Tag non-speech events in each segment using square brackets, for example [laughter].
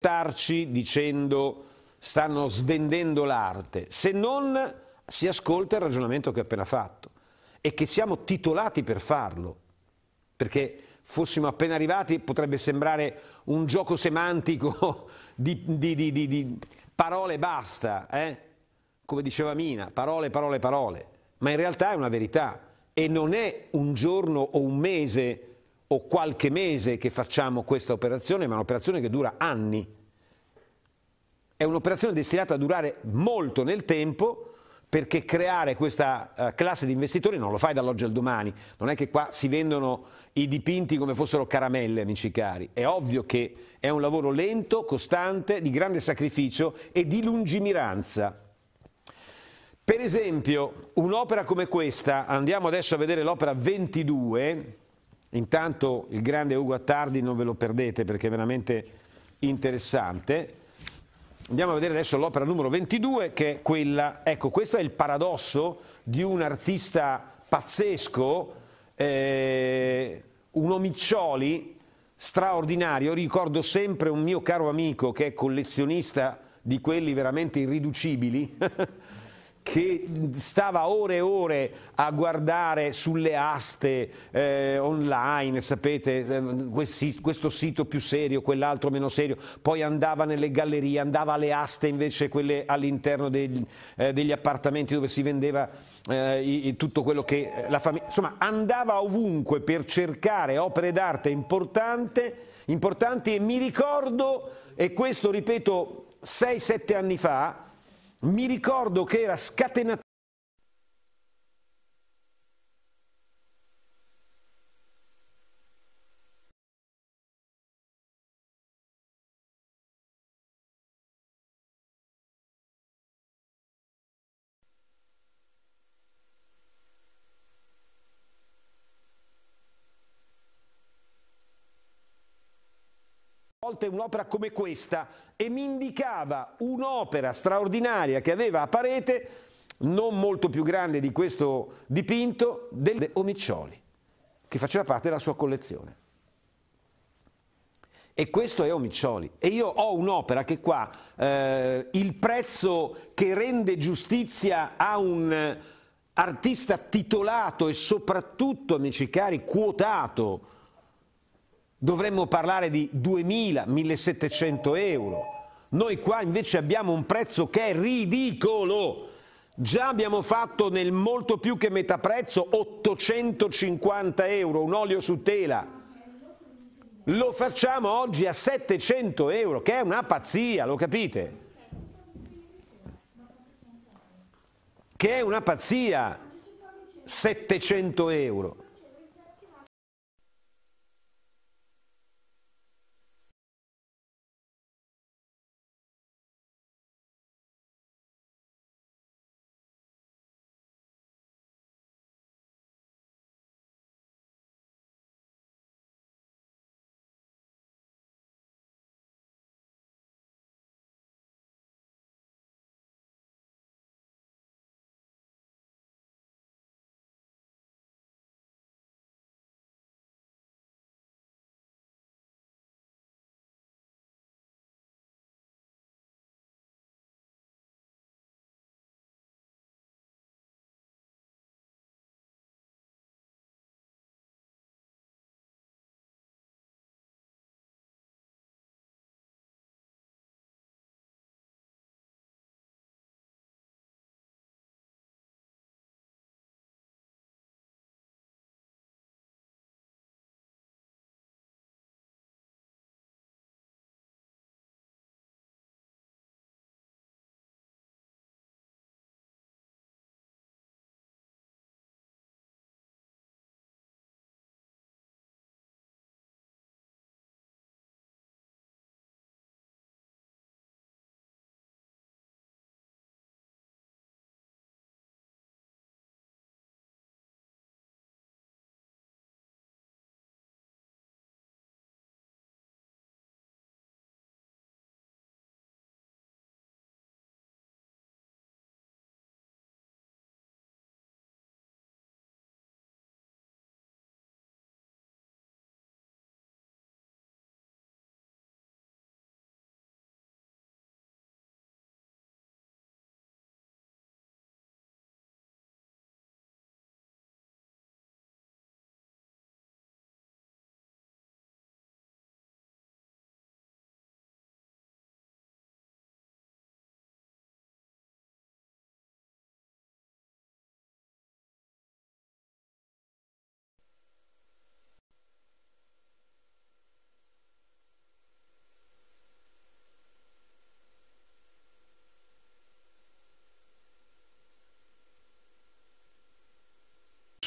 Tarci dicendo stanno svendendo l'arte, se non si ascolta il ragionamento che ho appena fatto e che siamo titolati per farlo, perché fossimo appena arrivati potrebbe sembrare un gioco semantico [laughs] di, di, di, di parole e basta, eh? come diceva Mina, parole, parole, parole, ma in realtà è una verità e non è un giorno o un mese o qualche mese che facciamo questa operazione, ma è un'operazione che dura anni. È un'operazione destinata a durare molto nel tempo perché creare questa eh, classe di investitori non lo fai dall'oggi al domani, non è che qua si vendono i dipinti come fossero caramelle, amici cari, è ovvio che è un lavoro lento, costante, di grande sacrificio e di lungimiranza. Per esempio, un'opera come questa, andiamo adesso a vedere l'opera 22, Intanto il grande Ugo Attardi non ve lo perdete perché è veramente interessante. Andiamo a vedere adesso l'opera numero 22 che è quella, ecco questo è il paradosso di un artista pazzesco, eh, un omiccioli straordinario, ricordo sempre un mio caro amico che è collezionista di quelli veramente irriducibili [laughs] che stava ore e ore a guardare sulle aste eh, online, sapete, eh, questo sito più serio, quell'altro meno serio, poi andava nelle gallerie, andava alle aste invece quelle all'interno degli, eh, degli appartamenti dove si vendeva eh, i, tutto quello che eh, la famiglia, insomma andava ovunque per cercare opere d'arte importanti e mi ricordo, e questo ripeto 6-7 anni fa, mi ricordo che era scatenato volte un'opera come questa e mi indicava un'opera straordinaria che aveva a parete, non molto più grande di questo dipinto, del Omiccioli, che faceva parte della sua collezione. E questo è Omiccioli. E io ho un'opera che qua, eh, il prezzo che rende giustizia a un eh, artista titolato e soprattutto, amici cari, quotato, dovremmo parlare di 2.000-1.700 euro. Noi qua invece abbiamo un prezzo che è ridicolo. Già abbiamo fatto nel molto più che metà prezzo 850 euro, un olio su tela. Lo facciamo oggi a 700 euro, che è una pazzia, lo capite? Che è una pazzia, 700 euro.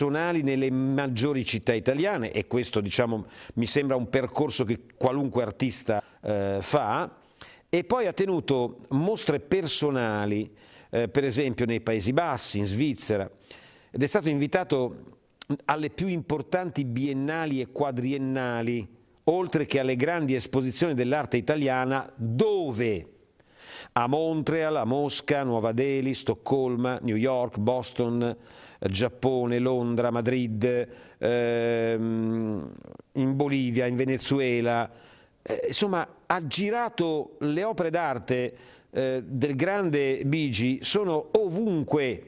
personali nelle maggiori città italiane e questo diciamo, mi sembra un percorso che qualunque artista eh, fa e poi ha tenuto mostre personali eh, per esempio nei Paesi Bassi, in Svizzera ed è stato invitato alle più importanti biennali e quadriennali oltre che alle grandi esposizioni dell'arte italiana dove a Montreal, a Mosca, Nuova Delhi, Stoccolma, New York, Boston, Giappone, Londra, Madrid, ehm, in Bolivia, in Venezuela. Eh, insomma, ha girato le opere d'arte eh, del grande Bigi, sono ovunque.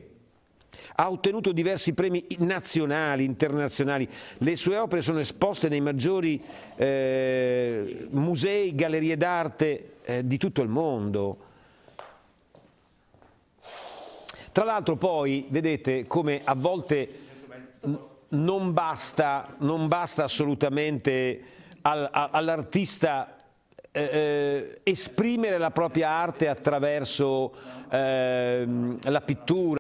Ha ottenuto diversi premi nazionali, internazionali. Le sue opere sono esposte nei maggiori eh, musei, gallerie d'arte eh, di tutto il mondo. Tra l'altro poi vedete come a volte non basta, non basta assolutamente all'artista eh, eh, esprimere la propria arte attraverso eh, la pittura,